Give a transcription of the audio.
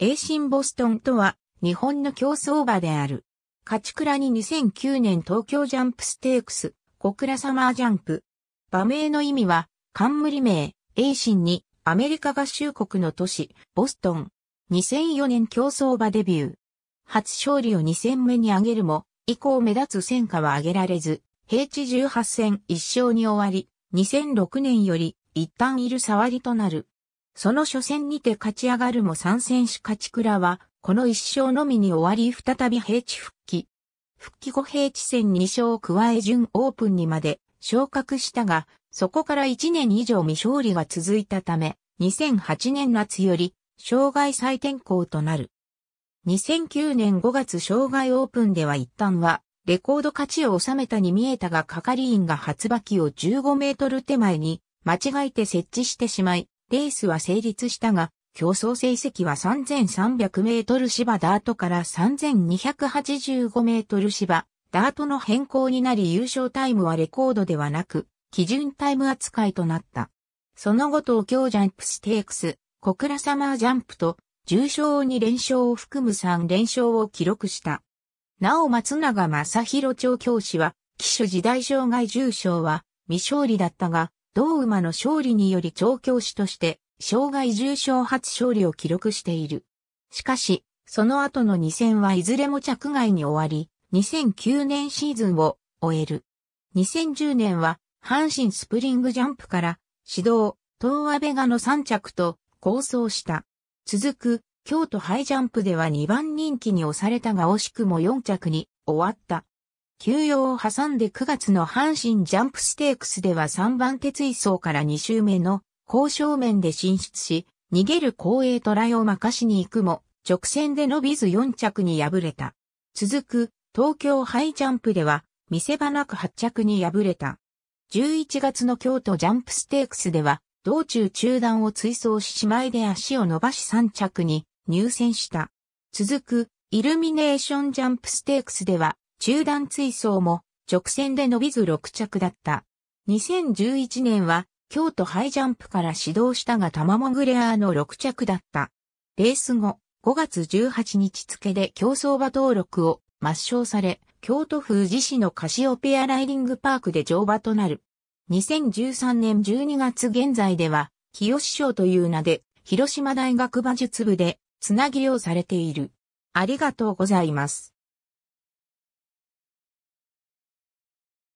英心ボストンとは、日本の競争馬である。勝倉に2009年東京ジャンプステークス、小倉サマージャンプ。馬名の意味は、冠名、英心に、アメリカ合衆国の都市、ボストン。2004年競争馬デビュー。初勝利を2戦目に挙げるも、以降目立つ戦果は挙げられず、平地18戦1勝に終わり、2006年より一旦いる触りとなる。その初戦にて勝ち上がるも参戦し勝ち倉は、この一勝のみに終わり再び平地復帰。復帰後平地戦2勝を加え準オープンにまで昇格したが、そこから1年以上未勝利が続いたため、2008年夏より、障害再転校となる。2009年5月障害オープンでは一旦は、レコード勝ちを収めたに見えたが係員が初馬機を15メートル手前に間違えて設置してしまい、レースは成立したが、競争成績は3300メートル芝ダートから3285メートル芝ダートの変更になり優勝タイムはレコードではなく、基準タイム扱いとなった。その後東京ジャンプステークス、小倉サマージャンプと、重賞に連勝を含む3連勝を記録した。なお松永正宏調教師は、騎手時代障害重賞は未勝利だったが、同馬の勝利により調教師として、生涯重賞初勝利を記録している。しかし、その後の2戦はいずれも着外に終わり、2009年シーズンを終える。2010年は、阪神スプリングジャンプから、指導、東阿部ガの3着と、構想した。続く、京都ハイジャンプでは2番人気に押されたが惜しくも4着に終わった。休養を挟んで9月の阪神ジャンプステークスでは3番鉄位層から2周目の交渉面で進出し、逃げる後衛トライを任しに行くも、直線で伸びず4着に敗れた。続く、東京ハイジャンプでは、見せ場なく8着に敗れた。11月の京都ジャンプステークスでは、道中中断を追走し姉妹で足を伸ばし3着に入選した。続く、イルミネーションジャンプステークスでは、中段追走も直線で伸びず6着だった。2011年は京都ハイジャンプから指導したが玉もぐれアーの6着だった。レース後、5月18日付で競走馬登録を抹消され、京都府自治のカシオペアライディングパークで乗馬となる。2013年12月現在では、清志賞という名で、広島大学馬術部で、つなぎをされている。ありがとうございます。